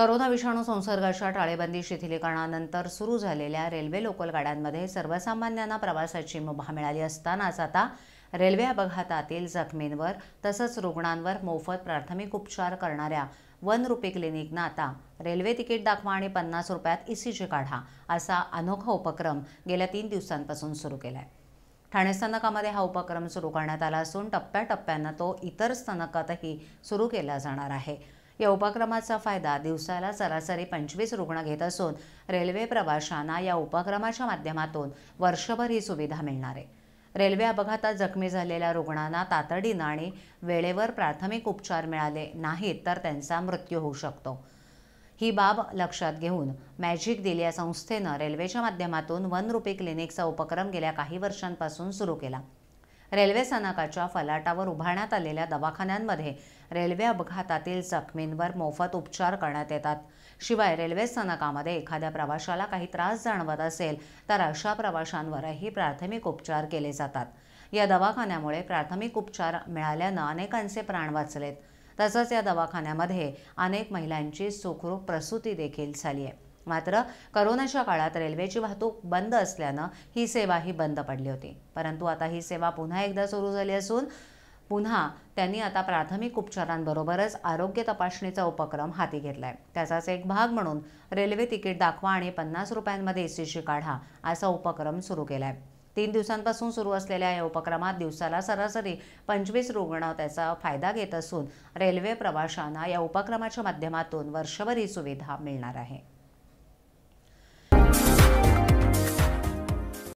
corona विषाणू संसर्गाच्या टाळेबंदी शिथिलीकरणानंतर सुरू झालेल्या रेल्वे लोकल गाड्यांमध्ये सर्वसामान्यांना प्रवासाची मुभा मिळाली असतानाच आता रेल्वे अपघातातील जखमींवर तसंच रुग्णांवर मोफत प्राथमिक उपचार करणाऱ्या वन रुपी क्लिनिकनं आता रेल्वे तिकीट दाखवा आणि पन्नास रुपयात ईसीजी काढा असा अनोखा उपक्रम गेल्या तीन दिवसांपासून सुरू केला आहे ठाणे स्थानकामध्ये हा उपक्रम सुरू करण्यात आला असून टप्प्याटप्प्यानं तो इतर स्थानकातही सुरू केला जाणार आहे या उपक्रमाचा फायदा दिवसाला सरासरी पंचवीस रुग्ण घेत असून रेल्वे प्रवाशांना या उपक्रमाच्या माध्यमातून वर्षभर ही सुविधा मिळणार आहे रेल्वे अपघातात जखमी झालेल्या रुग्णांना तातडीनं आणि वेळेवर प्राथमिक उपचार मिळाले नाहीत तर त्यांचा मृत्यू होऊ शकतो ही बाब लक्षात घेऊन मॅजिक दिल या संस्थेनं रेल्वेच्या माध्यमातून वन रुपी क्लिनिकचा उपक्रम गेल्या काही वर्षांपासून सुरू केला रेल्वे स्थानकाच्या फलाटावर उभारण्यात आलेल्या दवाखान्यांमध्ये रेल्वे अपघातातील जखमींवर मोफत उपचार करण्यात येतात शिवाय रेल्वे स्थानकामध्ये एखाद्या प्रवाशाला काही त्रास जाणवत असेल तर अशा प्रवाशांवरही प्राथमिक उपचार केले जातात या दवाखान्यामुळे प्राथमिक उपचार मिळाल्यानं अनेकांचे प्राण वाचलेत तसंच या दवाखान्यामध्ये अनेक महिलांची सुखरूप प्रसूती देखील झाली आहे मात्र करोनाच्या काळात रेल्वेची वाहतूक बंद असल्यानं ही सेवा ही बंद पडली होती परंतु आता ही सेवा पुन्हा एकदा सुरू झाली असून पुन्हा त्यांनी आता प्राथमिक उपचारांबरोबरच आरोग्य तपासणीचा उपक्रम हाती घेतला आहे त्याचाच एक भाग म्हणून रेल्वे तिकीट दाखवा आणि पन्नास रुपयांमध्ये एसीशी काढा असा उपक्रम सुरू केला आहे तीन दिवसांपासून सुरू असलेल्या या उपक्रमात दिवसाला सरासरी पंचवीस रुग्ण त्याचा फायदा घेत असून रेल्वे प्रवाशांना या उपक्रमाच्या माध्यमातून वर्षभर ही सुविधा मिळणार आहे